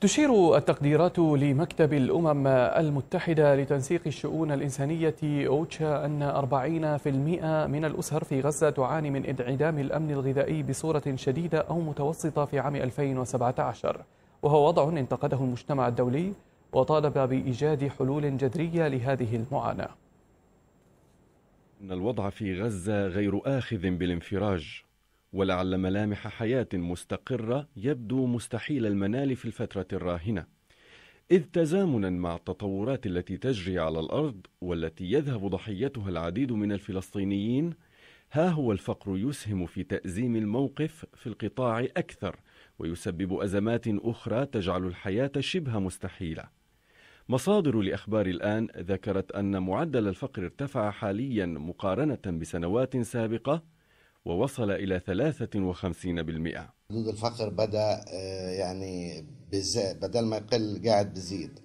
تشير التقديرات لمكتب الأمم المتحدة لتنسيق الشؤون الإنسانية أوتشا أن 40% من الأسر في غزة تعاني من انعدام الأمن الغذائي بصورة شديدة أو متوسطة في عام 2017 وهو وضع انتقده المجتمع الدولي وطالب بإيجاد حلول جذرية لهذه المعاناة إن الوضع في غزة غير آخذ بالانفراج ولعل ملامح حياة مستقرة يبدو مستحيل المنال في الفترة الراهنة إذ تزامنا مع التطورات التي تجري على الأرض والتي يذهب ضحيتها العديد من الفلسطينيين ها هو الفقر يسهم في تأزيم الموقف في القطاع أكثر ويسبب أزمات أخرى تجعل الحياة شبه مستحيلة مصادر لأخبار الآن ذكرت أن معدل الفقر ارتفع حاليا مقارنة بسنوات سابقة ووصل إلى 53% حدود الفقر بدأ آه، يعني بدل ما يقل قاعد بزيد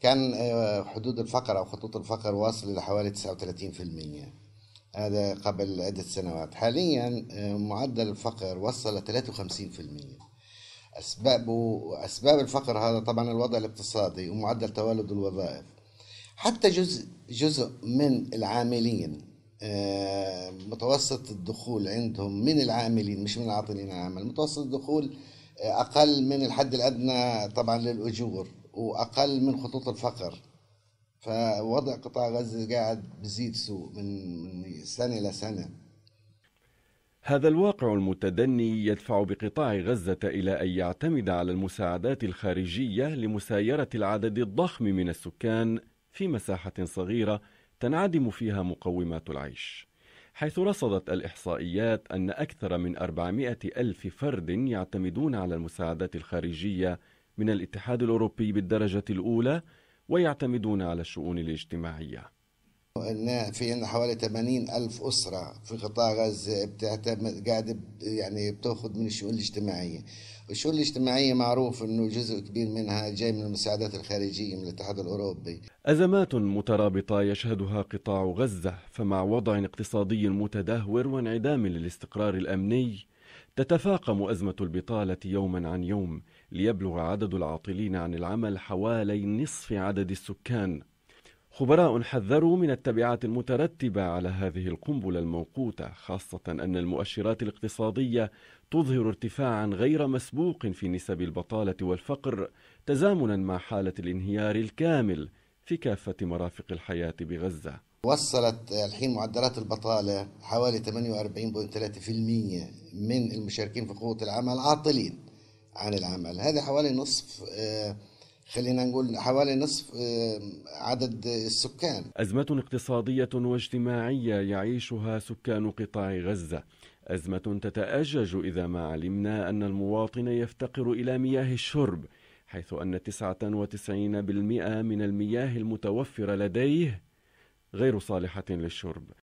كان آه، حدود الفقر أو خطوط الفقر واصل إلى حوالي 39% هذا قبل عدة سنوات حاليا آه، معدل الفقر وصل 53% أسباب أسباب الفقر هذا طبعا الوضع الاقتصادي ومعدل توالد الوظائف حتى جزء جزء من العاملين آه، متوسط الدخول عندهم من العاملين مش من العاطلين العمل متوسط الدخول آه، أقل من الحد الأدنى طبعا للأجور وأقل من خطوط الفقر فوضع قطاع غزة قاعد بزيد سوء من سنة لسنة هذا الواقع المتدني يدفع بقطاع غزة إلى أن يعتمد على المساعدات الخارجية لمسايرة العدد الضخم من السكان في مساحة صغيرة تنعدم فيها مقومات العيش حيث رصدت الإحصائيات أن أكثر من 400 ألف فرد يعتمدون على المساعدات الخارجية من الاتحاد الأوروبي بالدرجة الأولى ويعتمدون على الشؤون الاجتماعية ان في ان حوالي 80 الف اسره في قطاع غزه بتعتمد قاعده يعني بتاخذ من الشؤون الاجتماعيه الشؤون الاجتماعيه معروف انه جزء كبير منها جاي من المساعدات الخارجيه من الاتحاد الاوروبي ازمات مترابطه يشهدها قطاع غزه فمع وضع اقتصادي متدهور وانعدام للاستقرار الامني تتفاقم ازمه البطاله يوما عن يوم ليبلغ عدد العاطلين عن العمل حوالي نصف عدد السكان خبراء حذروا من التبعات المترتبة على هذه القنبلة الموقوتة خاصة أن المؤشرات الاقتصادية تظهر ارتفاعا غير مسبوق في نسب البطالة والفقر تزامنا مع حالة الانهيار الكامل في كافة مرافق الحياة بغزة وصلت الحين معدلات البطالة حوالي 48.3% من المشاركين في قوة العمل عاطلين عن العمل هذا حوالي نصف آه، خلينا نقول حوالي نصف عدد السكان أزمة اقتصادية واجتماعية يعيشها سكان قطاع غزة أزمة تتأجج إذا ما علمنا أن المواطن يفتقر إلى مياه الشرب حيث أن 99% من المياه المتوفرة لديه غير صالحة للشرب